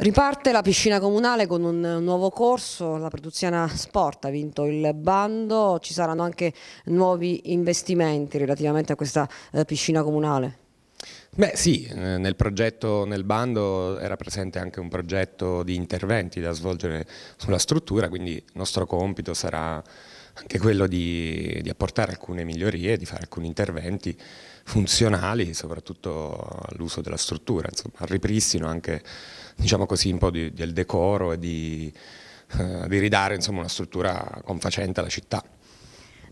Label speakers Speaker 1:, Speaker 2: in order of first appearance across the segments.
Speaker 1: Riparte la piscina comunale con un nuovo corso, la produzione Sport ha vinto il bando, ci saranno anche nuovi investimenti relativamente a questa eh, piscina comunale?
Speaker 2: Beh sì, eh, nel progetto, nel bando era presente anche un progetto di interventi da svolgere sulla struttura, quindi il nostro compito sarà anche quello di, di apportare alcune migliorie, di fare alcuni interventi funzionali soprattutto all'uso della struttura, insomma, al ripristino anche diciamo così, un po' di, del decoro e di, eh, di ridare insomma, una struttura confacente alla città.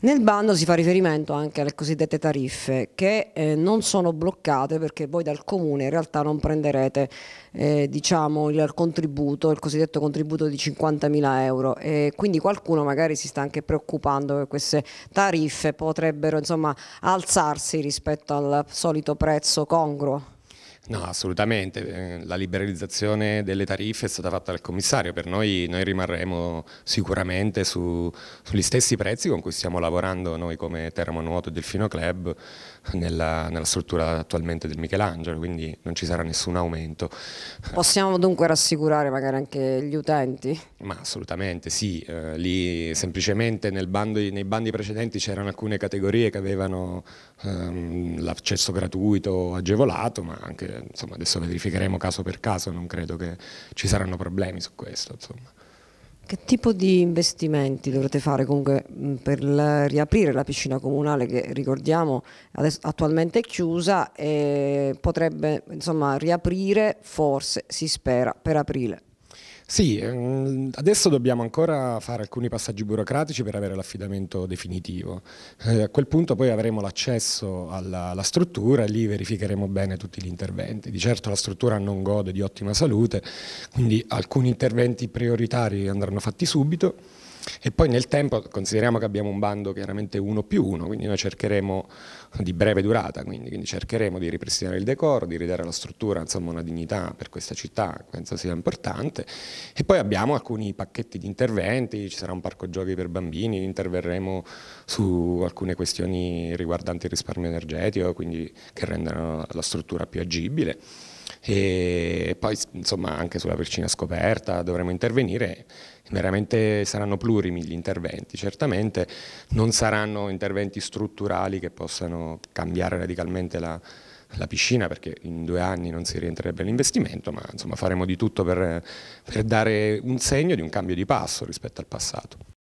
Speaker 1: Nel bando si fa riferimento anche alle cosiddette tariffe che eh, non sono bloccate perché voi dal comune in realtà non prenderete eh, diciamo, il contributo, il cosiddetto contributo di 50.000 euro e quindi qualcuno magari si sta anche preoccupando che queste tariffe potrebbero insomma, alzarsi rispetto al solito prezzo congruo.
Speaker 2: No, assolutamente. Eh, la liberalizzazione delle tariffe è stata fatta dal commissario, per noi, noi rimarremo sicuramente su, sugli stessi prezzi con cui stiamo lavorando noi come Teramo Nuoto e Delfino Club nella, nella, struttura attualmente del Michelangelo, quindi non ci sarà nessun aumento. Possiamo dunque
Speaker 1: rassicurare magari anche gli utenti?
Speaker 2: Ma assolutamente sì, eh, lì semplicemente bando, nei bandi precedenti c'erano alcune categorie che avevano ehm, l'accesso gratuito agevolato, ma anche insomma, adesso verificheremo caso per caso, non credo che ci saranno problemi su questo. Insomma.
Speaker 1: Che tipo di investimenti dovrete fare comunque per riaprire la piscina comunale che ricordiamo adesso, attualmente è chiusa e potrebbe insomma, riaprire forse, si spera,
Speaker 2: per aprile? Sì, mm, adesso dobbiamo ancora fare alcuni passaggi burocratici per avere l'affidamento definitivo. Eh, a quel punto poi avremo l'accesso alla, alla, struttura e lì verificheremo bene tutti gli interventi. Di certo la struttura non gode di ottima salute, quindi alcuni interventi prioritari andranno fatti subito e poi nel tempo consideriamo che abbiamo un bando chiaramente uno più uno, quindi noi cercheremo di breve durata, quindi, quindi cercheremo di ripristinare il decoro, di ridare alla struttura insomma, una dignità per questa città, penso sia importante. E poi abbiamo alcuni pacchetti di interventi, ci sarà un parco giochi per bambini, interverremo su alcune questioni riguardanti il risparmio energetico, quindi che rendano la struttura più agibile e poi insomma anche sulla piscina scoperta dovremo intervenire, veramente saranno plurimi gli interventi, certamente non saranno interventi strutturali che possano cambiare radicalmente la, la piscina perché in due anni non si rientrerebbe l'investimento, ma insomma faremo di tutto per, per dare un segno di un cambio di passo rispetto al passato.